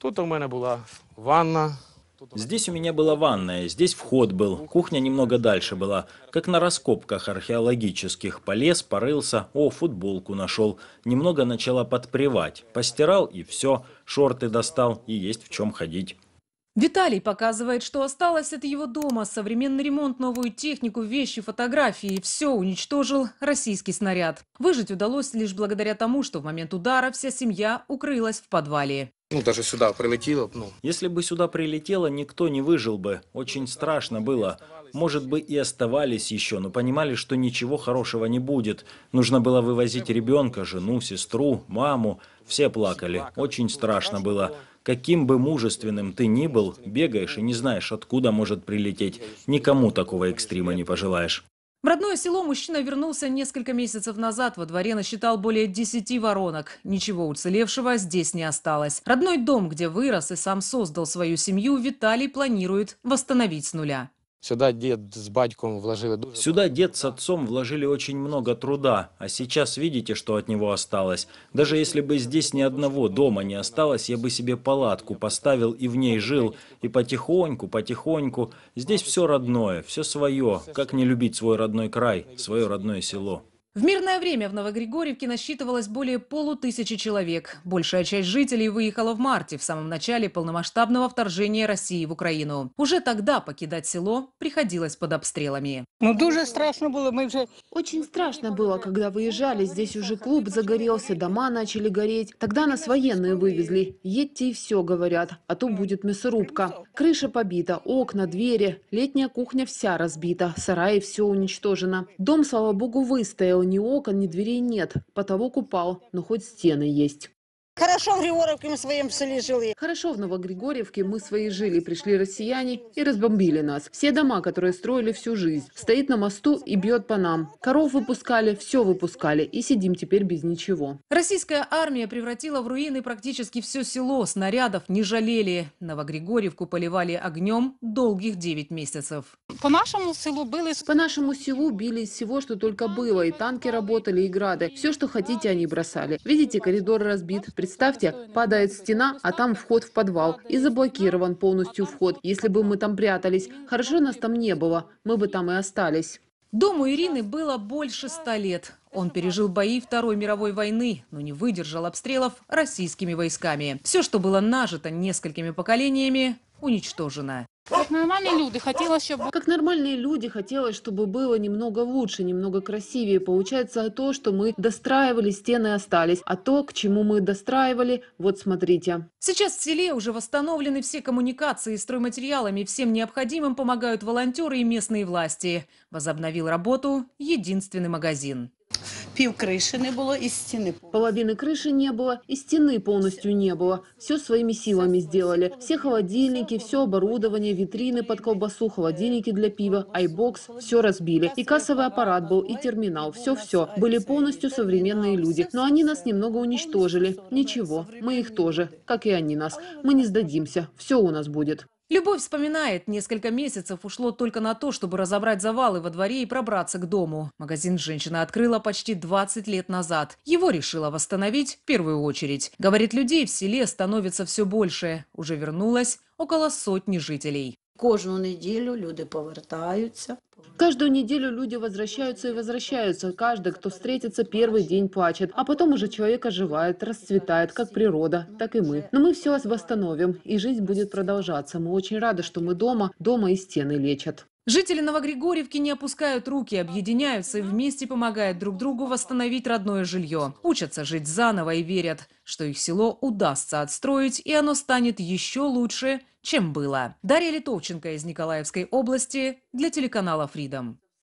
Тут у мене була ванна. Здесь у меня была ванная, здесь вход был, кухня немного дальше была. Как на раскопках археологических. Полез, порылся, о, футболку нашел. Немного начала подпревать. Постирал и все, шорты достал и есть в чем ходить. Виталий показывает, что осталось от его дома. Современный ремонт, новую технику, вещи, фотографии. Все уничтожил российский снаряд. Выжить удалось лишь благодаря тому, что в момент удара вся семья укрылась в подвале. Ну, даже сюда прилетело. Ну. Если бы сюда прилетело, никто не выжил бы. Очень страшно было. Может быть, и оставались еще, но понимали, что ничего хорошего не будет. Нужно было вывозить ребенка, жену, сестру, маму. Все плакали. Очень страшно было. Каким бы мужественным ты ни был, бегаешь и не знаешь, откуда может прилететь. Никому такого экстрима не пожелаешь. В родное село мужчина вернулся несколько месяцев назад. Во дворе насчитал более 10 воронок. Ничего уцелевшего здесь не осталось. Родной дом, где вырос и сам создал свою семью, Виталий планирует восстановить с нуля. Сюда дед с батьком вложили Сюда дед с отцом вложили очень много труда, а сейчас видите, что от него осталось. Даже если бы здесь ни одного дома не осталось, я бы себе палатку поставил и в ней жил. И потихоньку, потихоньку. Здесь все родное, все свое. Как не любить свой родной край, свое родное село. В мирное время в Новогригорьевке насчитывалось более полутысячи человек. Большая часть жителей выехала в марте, в самом начале полномасштабного вторжения России в Украину. Уже тогда покидать село приходилось под обстрелами. Ну, дуже страшно было, мы уже... Очень страшно было, когда выезжали. Здесь уже клуб загорелся, дома начали гореть. Тогда нас военные вывезли. Едьте и все, говорят, а то будет мясорубка. Крыша побита, окна, двери. Летняя кухня вся разбита, сараи все уничтожено. Дом, слава богу, выстоял, ни окон, ни дверей нет, потолок упал, но хоть стены есть. Хорошо в Григорьевке мы своим селе жили. Хорошо в Новогригорьевке мы свои жили. Пришли россияне и разбомбили нас. Все дома, которые строили всю жизнь. Стоит на мосту и бьет по нам. Коров выпускали, все выпускали. И сидим теперь без ничего. Российская армия превратила в руины практически все село. Снарядов не жалели. Новогригорьевку поливали огнем долгих 9 месяцев. По нашему селу были... По нашему селу били из всего, что только было. И танки работали, и грады. Все, что хотите, они бросали. Видите, коридор разбит. Представьте, падает стена, а там вход в подвал, и заблокирован полностью вход. Если бы мы там прятались, хорошо нас там не было, мы бы там и остались. Дому Ирины было больше ста лет. Он пережил бои Второй мировой войны, но не выдержал обстрелов российскими войсками. Все, что было нажито несколькими поколениями, уничтожено. Как нормальные люди, хотелось, чтобы... Как нормальные люди, хотелось, чтобы было немного лучше, немного красивее. Получается то, что мы достраивали, стены остались. А то, к чему мы достраивали, вот смотрите. Сейчас в селе уже восстановлены все коммуникации с стройматериалами. Всем необходимым помогают волонтеры и местные власти. Возобновил работу единственный магазин пів крыши не было, и стены. Половины крыши не было, и стены полностью не было. Все своими силами сделали. Все холодильники, все оборудование, витрины под колбасу, холодильники для пива, айбокс, все разбили. И кассовый аппарат был, и терминал, все-все. Были полностью современные люди. Но они нас немного уничтожили. Ничего, мы их тоже, как и они нас. Мы не сдадимся, все у нас будет. Любовь вспоминает, несколько месяцев ушло только на то, чтобы разобрать завалы во дворе и пробраться к дому. Магазин женщина открыла почти 20 лет назад. Его решила восстановить в первую очередь. Говорит, людей в селе становится все больше. Уже вернулось около сотни жителей. Кожну неделю люди повертаються. Каждую неделю люди возвращаются и возвращаются. Каждый, кто встретится, первый день плачет. А потом уже человек оживает, расцветает, как природа, так и мы. Но мы все восстановим, и жизнь будет продолжаться. Мы очень рады, что мы дома, дома и стены лечат. Жители Новогригорьевки не опускают руки, объединяются и вместе помогают друг другу восстановить родное жилье. Учатся жить заново и верят, что их село удастся отстроить, и оно станет еще лучше, чем было. Дарья Литовченко из Николаевской области для телеканала Freedom.